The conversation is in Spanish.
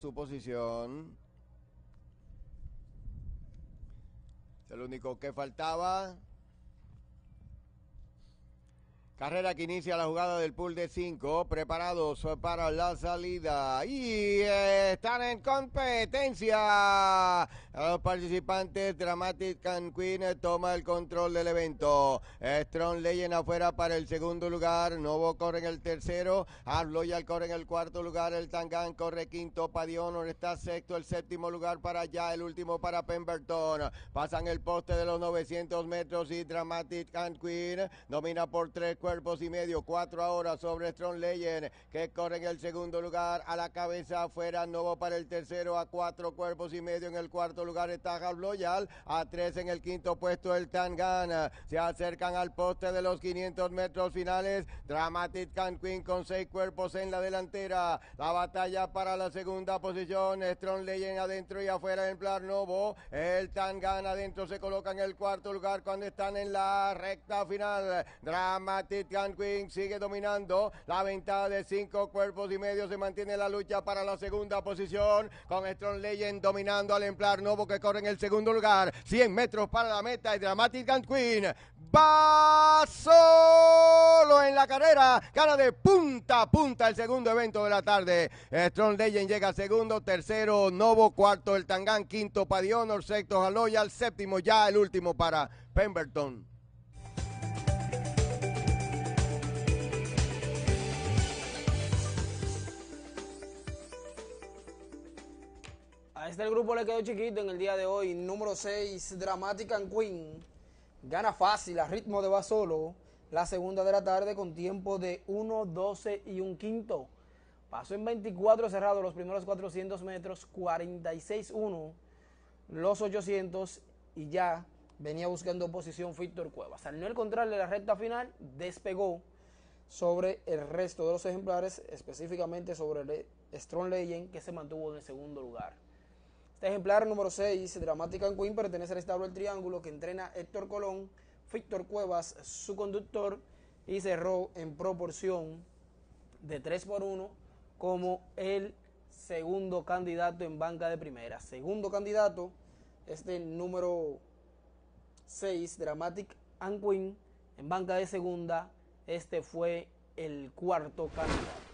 su posición. Es el único que faltaba. Carrera que inicia la jugada del pool de 5, preparados para la salida y están en competencia. Los participantes Dramatic Can Queen toma el control del evento. Strong leyen afuera para el segundo lugar, Novo corre en el tercero, Arloyal corre en el cuarto lugar, el Tangán corre quinto, Padionor está sexto, el séptimo lugar para allá, el último para Pemberton. Pasan el poste de los 900 metros y Dramatic Can Queen domina por tres cuerpos y medio, cuatro ahora sobre Strong Legend, que corre en el segundo lugar, a la cabeza afuera, Novo para el tercero, a cuatro cuerpos y medio en el cuarto lugar está Half a tres en el quinto puesto el Tangana, se acercan al poste de los 500 metros finales, Dramatic Can Queen con seis cuerpos en la delantera, la batalla para la segunda posición, Strong Legend adentro y afuera en plan Novo, el Tangana adentro se coloca en el cuarto lugar cuando están en la recta final, Dramatic Gun Queen sigue dominando. La ventaja de cinco cuerpos y medio se mantiene la lucha para la segunda posición. Con Strong Legend dominando al Emplar Novo que corre en el segundo lugar. 100 metros para la meta y Dramatic Queen va solo en la carrera. Gana de punta a punta el segundo evento de la tarde. Strong Legend llega segundo, tercero Novo, cuarto el Tangán, quinto Padionor, sexto Jaloya, el séptimo ya, el último para Pemberton. el este grupo le quedó chiquito en el día de hoy. Número 6, Dramatic and Queen. Gana fácil, a ritmo de va solo. La segunda de la tarde con tiempo de 1, 12 y un quinto. Pasó en 24 cerrado los primeros 400 metros, 46-1 los 800 y ya venía buscando posición Víctor Cuevas. Al no encontrarle la recta final, despegó sobre el resto de los ejemplares, específicamente sobre Strong Legend, que se mantuvo en el segundo lugar. Este ejemplar número 6, Dramatic and Queen, pertenece al establo El Triángulo que entrena Héctor Colón, Víctor Cuevas, su conductor, y cerró en proporción de 3 por 1 como el segundo candidato en banca de primera. Segundo candidato, este número 6, Dramatic and Queen, en banca de segunda, este fue el cuarto candidato.